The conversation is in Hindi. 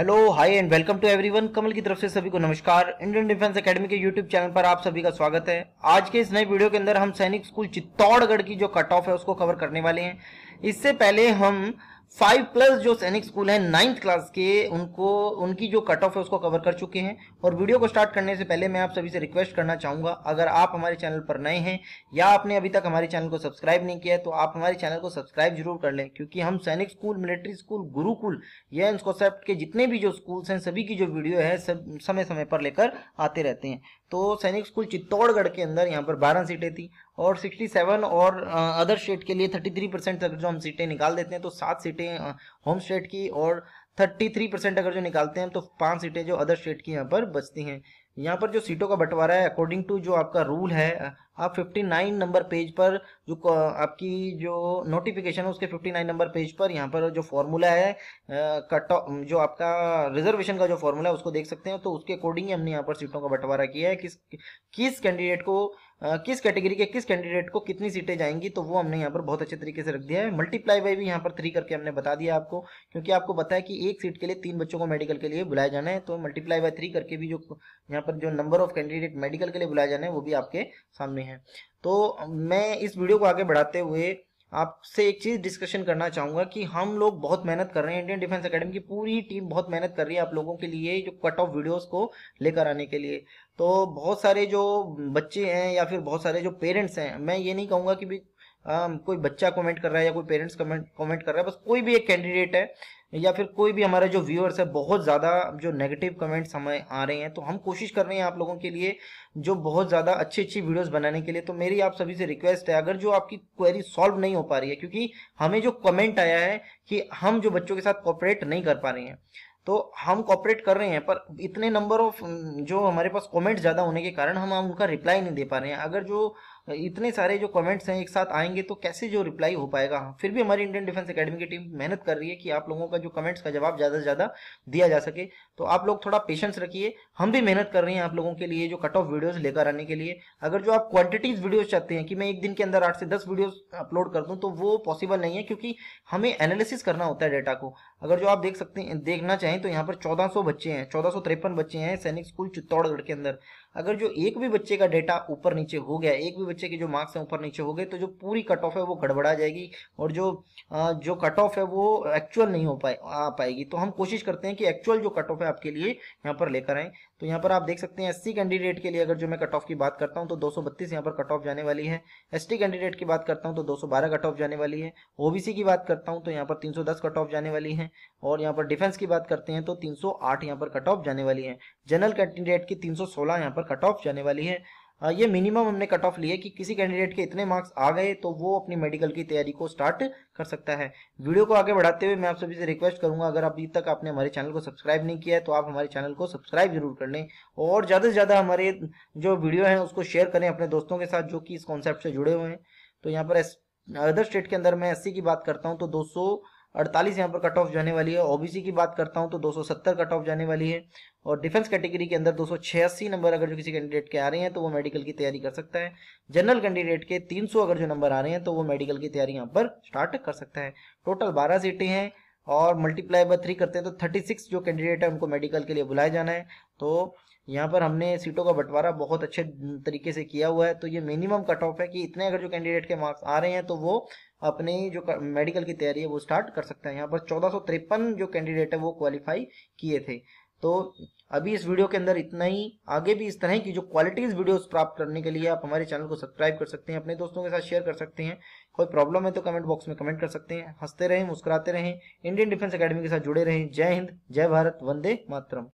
hello hi and welcome to everyone Kamal की तरफ से सभी को नमस्कार इंडियन डिफेंस एकेडमी के यूट्यूब चैनल पर आप सभी का स्वागत है आज के इस नए वीडियो के अंदर हम सैनिक स्कूल चित्तौड़गढ़ की जो कट ऑफ है उसको कवर करने वाले हैं इससे पहले हम फाइव प्लस जो सैनिक स्कूल है नाइन्थ क्लास के उनको उनकी जो कट ऑफ है उसको कवर कर चुके हैं और वीडियो को स्टार्ट करने से पहले मैं आप सभी से रिक्वेस्ट करना चाहूँगा अगर आप हमारे चैनल पर नए हैं या आपने अभी तक हमारे चैनल को सब्सक्राइब नहीं किया है तो आप हमारे चैनल को सब्सक्राइब जरूर कर लें क्योंकि हम सैनिक स्कूल मिलिट्री स्कूल गुरुकुल या इन कॉन्सेप्ट के जितने भी जो स्कूल्स हैं सभी की जो वीडियो है सब समय समय पर लेकर आते रहते हैं तो सैनिक स्कूल चित्तौड़गढ़ के अंदर यहाँ पर 12 सीटें थी और 67 और अदर स्टेट के लिए 33 परसेंट तक जो हम सीटें निकाल देते हैं तो सात सीटें होम स्टेट की और थर्टी थ्री परसेंट अगर जो निकालते हैं तो पांच सीटें जो अदर स्टेट की यहाँ पर बचती हैं यहाँ पर जो सीटों का बंटवारा है अकॉर्डिंग टू जो आपका रूल है आप 59 नंबर पेज पर जो आपकी जो नोटिफिकेशन है उसके 59 नंबर पेज पर यहाँ पर जो फॉर्मूला है कट जो आपका रिजर्वेशन का जो फॉर्मूला है उसको देख सकते हैं तो उसके अकॉर्डिंग ही हमने यहाँ पर सीटों का बंटवारा किया है किस किस कैंडिडेट को किस कैटेगरी के किस कैंडिडेट को कितनी सीटें जाएंगी तो वो हमने यहाँ पर बहुत अच्छे तरीके से रख दिया है मल्टीप्लाई बाई भी यहाँ पर थ्री करके हमने बता दिया आपको क्योंकि आपको पता है कि एक सीट के लिए तीन बच्चों को मेडिकल के लिए बुलाया जाना है तो मल्टीप्लाई बाई थ्री करके भी जो यहाँ पर जो नंबर ऑफ कैंडिडेट मेडिकल के लिए बुलाया जाना है वो भी आपके सामने है तो मैं इस वीडियो को आगे बढ़ाते हुए आपसे एक चीज़ डिस्कशन करना चाहूँगा कि हम लोग बहुत मेहनत कर रहे हैं इंडियन डिफेंस अकेडमी की पूरी टीम बहुत मेहनत कर रही है आप लोगों के लिए जो कट ऑफ वीडियोस को लेकर आने के लिए तो बहुत सारे जो बच्चे हैं या फिर बहुत सारे जो पेरेंट्स हैं मैं ये नहीं कहूँगा कि भी um, कोई बच्चा कमेंट कर रहा है या कोई पेरेंट्स कमेंट कमेंट कर रहा है बस कोई भी एक कैंडिडेट है या फिर कोई भी हमारे जो व्यूअर्स है बहुत ज़्यादा जो नेगेटिव कमेंट्स हमें आ रहे हैं तो हम कोशिश कर रहे हैं आप लोगों के लिए जो बहुत ज़्यादा अच्छी अच्छी वीडियोस बनाने के लिए तो मेरी आप सभी से रिक्वेस्ट है अगर जो आपकी क्वेरी सॉल्व नहीं हो पा रही है क्योंकि हमें जो कमेंट आया है कि हम जो बच्चों के साथ कॉपरेट नहीं कर पा रहे हैं तो हम कॉपरेट कर रहे हैं पर इतने नंबर ऑफ जो हमारे पास कमेंट ज़्यादा होने के कारण हम उनका रिप्लाई नहीं दे पा रहे हैं अगर जो इतने सारे जो कमेंट्स हैं एक साथ आएंगे तो कैसे जो रिप्लाई हो पाएगा फिर भी हमारी इंडियन डिफेंस अकेडमी की टीम मेहनत कर रही है कि आप लोगों का जो कमेंट्स का जवाब ज़्यादा से ज़्यादा दिया जा सके तो आप लोग थोड़ा पेशेंस रखिए हम भी मेहनत कर रहे हैं आप लोगों के लिए जो कट ऑफ वीडियोज़ लेकर आने के लिए अगर जो आप क्वान्टिटीज़ वीडियोज़ चाहते हैं कि मैं एक दिन के अंदर आठ से दस वीडियोज़ अपलोड कर दूँ तो वो पॉसिबल नहीं है क्योंकि हमें एनालिसिस करना होता है डेटा को अगर जो आप देख सकते हैं देखना चाहें तो यहाँ पर चौदह बच्चे हैं चौदह बच्चे हैं सैनिक स्कूल चित्तौड़गढ़ के अंदर अगर जो एक भी बच्चे का डेटा ऊपर नीचे हो गया एक भी बच्चे के जो मार्क्स हैं ऊपर नीचे हो गए तो जो पूरी कट ऑफ है वो गड़बड़ा जाएगी और जो जो कट ऑफ है वो एक्चुअल नहीं हो पाए आ पाएगी तो हम कोशिश करते हैं कि एक्चुअल जो कट ऑफ है आपके लिए यहाँ पर लेकर आए तो यहाँ पर आप देख सकते हैं एससी कैंडिडेट के लिए अगर जो मैं कट ऑफ की बात करता हूँ तो दो सौ यहाँ पर कट ऑफ जाने वाली है एसटी कैंडिडेट की बात करता हूँ तो दो सौ कट ऑफ जाने वाली है ओबीसी की बात करता हूँ तो यहाँ पर तीन कट ऑफ जाने वाली है और यहाँ पर डिफेंस की बात करते हैं तो तीन सौ यहाँ पर कट ऑफ जाने वाली है जनरल कैंडिडेट की तीन सौ सोलह यहाँ पर कट ऑफ जाने वाली है हाँ, ये मिनिमम हमने कट ऑफ लिया कि किसी कैंडिडेट के इतने मार्क्स आ गए तो वो अपनी मेडिकल की तैयारी को स्टार्ट कर सकता है वीडियो को आगे बढ़ाते हुए मैं आप सभी से रिक्वेस्ट करूंगा अगर अभी तक आपने हमारे चैनल को सब्सक्राइब नहीं किया है तो आप हमारे चैनल को सब्सक्राइब जरूर कर लें और ज़्यादा से ज़्यादा हमारे जो वीडियो हैं उसको शेयर करें अपने दोस्तों के साथ जो कि इस कॉन्सेप्ट से जुड़े हुए हैं तो यहाँ पर अदर स्टेट के अंदर मैं एस की बात करता हूँ तो दो अड़तालीस यहाँ पर कट ऑफ जाने वाली है ओबीसी की बात करता हूँ तो 270 कट ऑफ जाने वाली है और डिफेंस कैटेगरी के अंदर दो नंबर अगर जो किसी कैंडिडेट के आ रहे हैं तो वो मेडिकल की तैयारी कर सकता है जनरल कैंडिडेट के 300 अगर जो नंबर आ रहे हैं तो वो मेडिकल की तैयारी यहाँ पर स्टार्ट कर सकता है टोटल बारह सीटें हैं और मल्टीप्लाई बाय थ्री करते हैं तो थर्टी सिक्स जो कैंडिडेट है उनको मेडिकल के लिए बुलाया जाना है तो यहाँ पर हमने सीटों का बंटवारा बहुत अच्छे तरीके से किया हुआ है तो ये मिनिमम कट ऑफ है कि इतने अगर जो कैंडिडेट के मार्क्स आ रहे हैं तो वो अपने जो मेडिकल की तैयारी है वो स्टार्ट कर सकता है यहाँ पर चौदह जो कैंडिडेट है वो क्वालिफाई किए थे तो अभी इस वीडियो के अंदर इतना ही आगे भी इस तरह की जो क्वालिटीज वीडियोस प्राप्त करने के लिए आप हमारे चैनल को सब्सक्राइब कर सकते हैं अपने दोस्तों के साथ शेयर कर सकते हैं कोई प्रॉब्लम है तो कमेंट बॉक्स में कमेंट कर सकते हैं हंसते रहें मुस्कुराते रहें इंडियन डिफेंस अकेडमी के साथ जुड़े रहें जय हिंद जय भारत वंदे मातरम